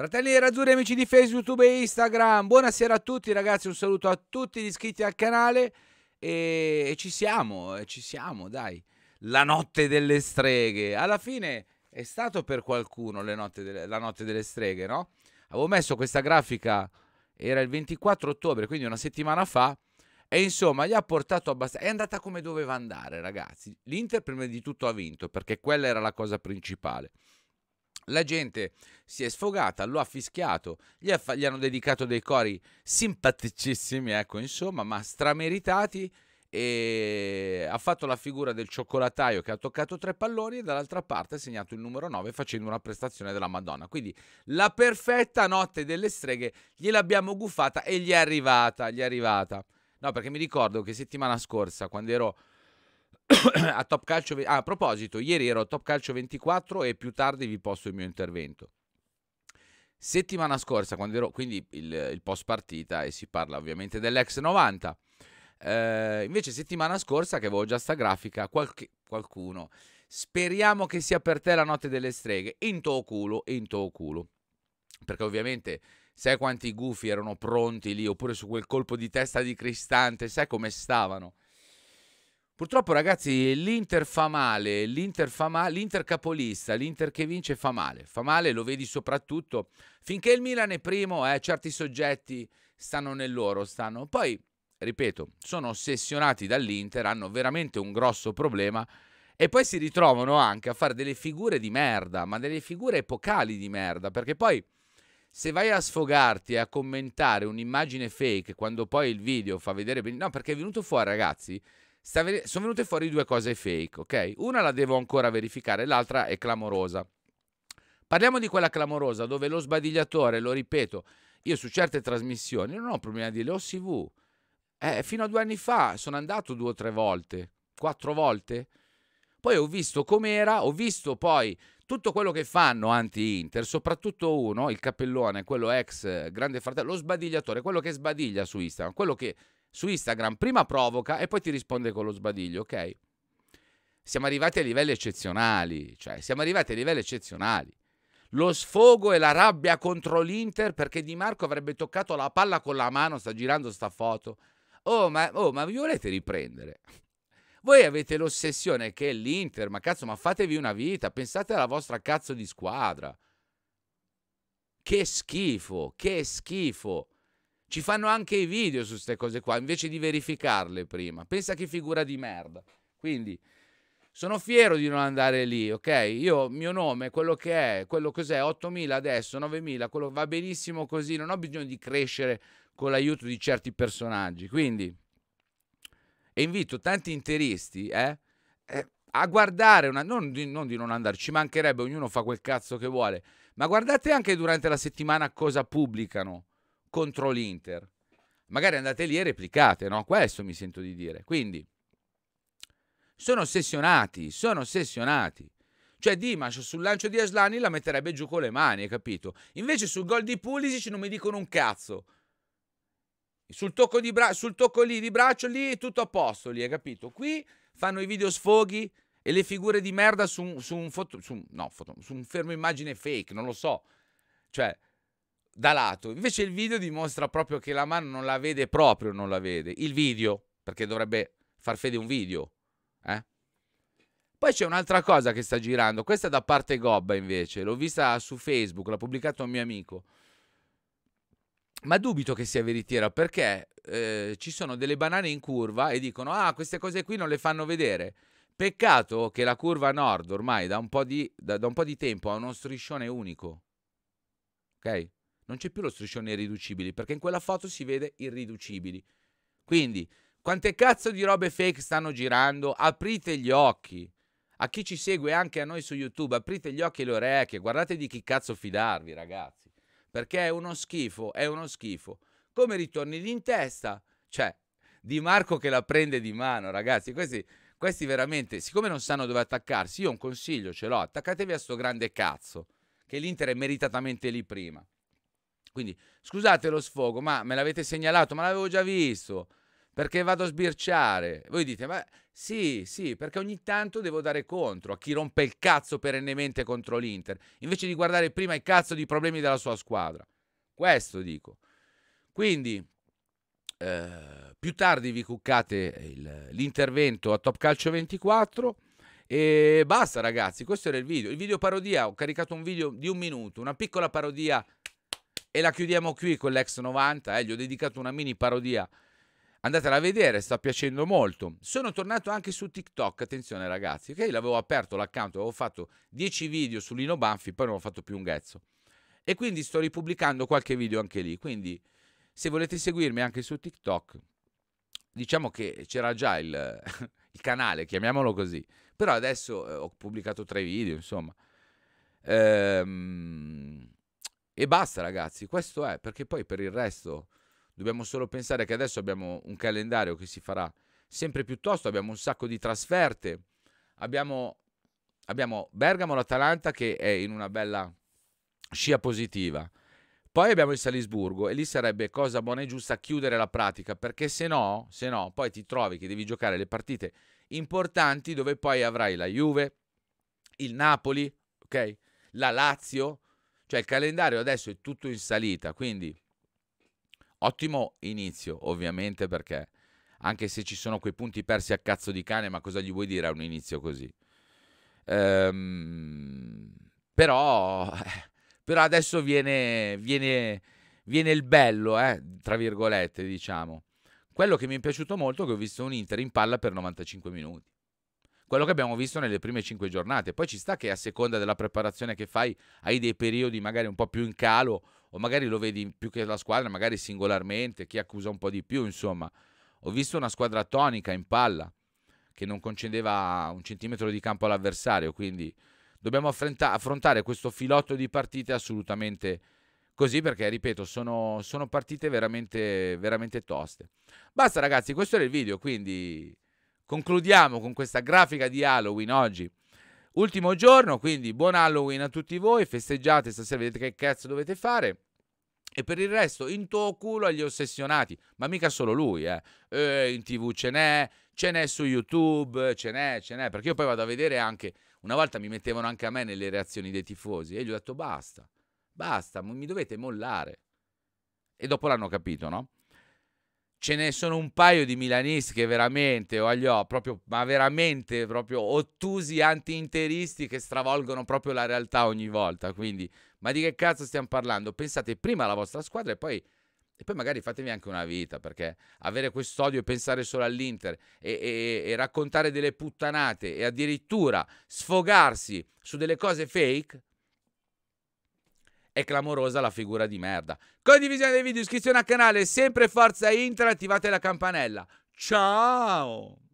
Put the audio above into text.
Fratelli Razzurri, amici di Facebook, YouTube e Instagram, buonasera a tutti ragazzi, un saluto a tutti gli iscritti al canale e, e ci siamo, e ci siamo, dai. La notte delle streghe, alla fine è stato per qualcuno delle, la notte delle streghe, no? Avevo messo questa grafica, era il 24 ottobre, quindi una settimana fa, e insomma gli ha portato abbastanza, è andata come doveva andare ragazzi. L'Inter prima di tutto ha vinto, perché quella era la cosa principale. La gente si è sfogata, lo ha fischiato, gli, ha, gli hanno dedicato dei cori simpaticissimi, ecco, insomma, ma strameritati e ha fatto la figura del cioccolataio che ha toccato tre palloni e dall'altra parte ha segnato il numero 9 facendo una prestazione della Madonna. Quindi la perfetta notte delle streghe gliel'abbiamo guffata e gli è arrivata, gli è arrivata. No, perché mi ricordo che settimana scorsa quando ero a Top Calcio... Ah, a proposito, ieri ero a Top Calcio 24 e più tardi vi posto il mio intervento. Settimana scorsa, quando ero... Quindi il, il post partita e si parla ovviamente dell'ex 90. Eh, invece settimana scorsa, che avevo già sta grafica, qualche, qualcuno... Speriamo che sia per te la notte delle streghe. In tuo culo, in tuo culo. Perché ovviamente sai quanti gufi erano pronti lì, oppure su quel colpo di testa di Cristante, sai come stavano. Purtroppo, ragazzi, l'Inter fa male, l'Inter fa male, l'Inter capolista, l'Inter che vince fa male. Fa male, lo vedi soprattutto finché il Milan è primo, eh, certi soggetti stanno nel loro, stanno. Poi, ripeto, sono ossessionati dall'Inter, hanno veramente un grosso problema e poi si ritrovano anche a fare delle figure di merda, ma delle figure epocali di merda, perché poi se vai a sfogarti e a commentare un'immagine fake quando poi il video fa vedere bene, no, perché è venuto fuori, ragazzi, sono venute fuori due cose fake, ok? Una la devo ancora verificare, l'altra è clamorosa. Parliamo di quella clamorosa dove lo sbadigliatore, lo ripeto, io su certe trasmissioni non ho problemi a dire OCV. Oh, eh, fino a due anni fa sono andato due o tre volte, quattro volte. Poi ho visto com'era, ho visto poi tutto quello che fanno anti-Inter, soprattutto uno, il cappellone, quello ex eh, grande fratello, lo sbadigliatore, quello che sbadiglia su Instagram, quello che su Instagram prima provoca e poi ti risponde con lo sbadiglio, ok? Siamo arrivati a livelli eccezionali, cioè siamo arrivati a livelli eccezionali. Lo sfogo e la rabbia contro l'Inter perché Di Marco avrebbe toccato la palla con la mano, sta girando sta foto. Oh, ma, oh, ma vi volete riprendere? Voi avete l'ossessione che è l'Inter, ma cazzo, ma fatevi una vita, pensate alla vostra cazzo di squadra. Che schifo, che schifo. Ci fanno anche i video su queste cose qua, invece di verificarle prima. Pensa che figura di merda. Quindi sono fiero di non andare lì, ok? Io, mio nome, quello che è, quello cos'è, 8.000 adesso, 9.000, quello va benissimo così, non ho bisogno di crescere con l'aiuto di certi personaggi. Quindi, e invito tanti interisti, eh, eh a guardare, una, non, di, non, di, non andare, ci mancherebbe, ognuno fa quel cazzo che vuole, ma guardate anche durante la settimana cosa pubblicano contro l'Inter. Magari andate lì e replicate, no? Questo mi sento di dire. Quindi, sono ossessionati, sono ossessionati. Cioè Dimash sul lancio di Aslani la metterebbe giù con le mani, hai capito? Invece sul gol di Pulisic non mi dicono un cazzo. Sul tocco, sul tocco, lì di braccio lì è tutto a posto lì, hai capito? Qui fanno i video sfoghi e le figure di merda su, su un, foto, su, no, foto, su un fermo immagine fake, non lo so. Cioè, da lato. Invece il video dimostra proprio che la mano non la vede proprio, non la vede. Il video, perché dovrebbe far fede un video. Eh? Poi c'è un'altra cosa che sta girando, questa è da parte Gobba invece, l'ho vista su Facebook, l'ha pubblicato un mio amico. Ma dubito che sia veritiera perché eh, ci sono delle banane in curva e dicono ah queste cose qui non le fanno vedere. Peccato che la curva nord ormai da un po' di, da, da un po di tempo ha uno striscione unico. Ok? non c'è più lo striscione irriducibili, perché in quella foto si vede irriducibili. Quindi, quante cazzo di robe fake stanno girando? Aprite gli occhi. A chi ci segue anche a noi su YouTube, aprite gli occhi e le orecchie, guardate di chi cazzo fidarvi, ragazzi. Perché è uno schifo, è uno schifo. Come ritorni lì in testa? Cioè, Di Marco che la prende di mano, ragazzi. Questi, questi veramente, siccome non sanno dove attaccarsi, io un consiglio ce l'ho, attaccatevi a sto grande cazzo, che l'Inter è meritatamente lì prima. Quindi scusate lo sfogo, ma me l'avete segnalato, ma l'avevo già visto. Perché vado a sbirciare? Voi dite, ma sì, sì, perché ogni tanto devo dare contro a chi rompe il cazzo perennemente contro l'Inter, invece di guardare prima il cazzo di problemi della sua squadra. Questo dico. Quindi, eh, più tardi vi cuccate l'intervento a Top Calcio 24. E basta ragazzi, questo era il video. Il video parodia, ho caricato un video di un minuto, una piccola parodia e la chiudiamo qui con l'ex 90, eh, gli ho dedicato una mini parodia. Andatela a vedere, sta piacendo molto. Sono tornato anche su TikTok, attenzione ragazzi, ok? L'avevo aperto l'account, avevo fatto 10 video su Lino Banfi, poi non ho fatto più un ghezzo. E quindi sto ripubblicando qualche video anche lì, quindi se volete seguirmi anche su TikTok, diciamo che c'era già il, il, canale, chiamiamolo così, però adesso eh, ho pubblicato tre video, insomma. Ehm... E basta ragazzi, questo è, perché poi per il resto dobbiamo solo pensare che adesso abbiamo un calendario che si farà sempre piuttosto, abbiamo un sacco di trasferte, abbiamo, abbiamo Bergamo, l'Atalanta che è in una bella scia positiva, poi abbiamo il Salisburgo e lì sarebbe cosa buona e giusta chiudere la pratica, perché se no, se no poi ti trovi che devi giocare le partite importanti dove poi avrai la Juve, il Napoli, ok? la Lazio, cioè il calendario adesso è tutto in salita, quindi ottimo inizio ovviamente perché anche se ci sono quei punti persi a cazzo di cane, ma cosa gli vuoi dire a un inizio così? Ehm, però, eh, però adesso viene, viene, viene il bello, eh, tra virgolette diciamo. Quello che mi è piaciuto molto è che ho visto un Inter in palla per 95 minuti quello che abbiamo visto nelle prime cinque giornate. Poi ci sta che a seconda della preparazione che fai hai dei periodi magari un po' più in calo o magari lo vedi più che la squadra, magari singolarmente, chi accusa un po' di più, insomma. Ho visto una squadra tonica in palla che non concedeva un centimetro di campo all'avversario, quindi dobbiamo affronta- affrontare questo filotto di partite assolutamente così perché, ripeto, sono, sono partite veramente, veramente toste. Basta ragazzi, questo era il video, quindi... Concludiamo con questa grafica di Halloween oggi. Ultimo giorno, quindi buon Halloween a tutti voi, festeggiate stasera, vedete che cazzo dovete fare. E per il resto, in tuo culo agli ossessionati, ma mica solo lui, eh. eh in tv ce n'è, ce n'è su YouTube, ce n'è, ce n'è, perché io poi vado a vedere anche, una volta mi mettevano anche a me nelle reazioni dei tifosi e gli ho detto basta, basta, mi dovete mollare. E dopo l'hanno capito, no? ce ne sono un paio di milanisti che veramente, voglio, oh, proprio, ma veramente proprio ottusi anti-interisti che stravolgono proprio la realtà ogni volta. Quindi, ma di che cazzo stiamo parlando? Pensate prima alla vostra squadra e poi, e poi magari fatemi anche una vita, perché avere quest'odio e pensare solo all'Inter e, e, e raccontare delle puttanate e addirittura sfogarsi su delle cose fake è clamorosa la figura di merda. Condivisione dei video, iscrizione al canale, sempre forza Inter, attivate la campanella. Ciao!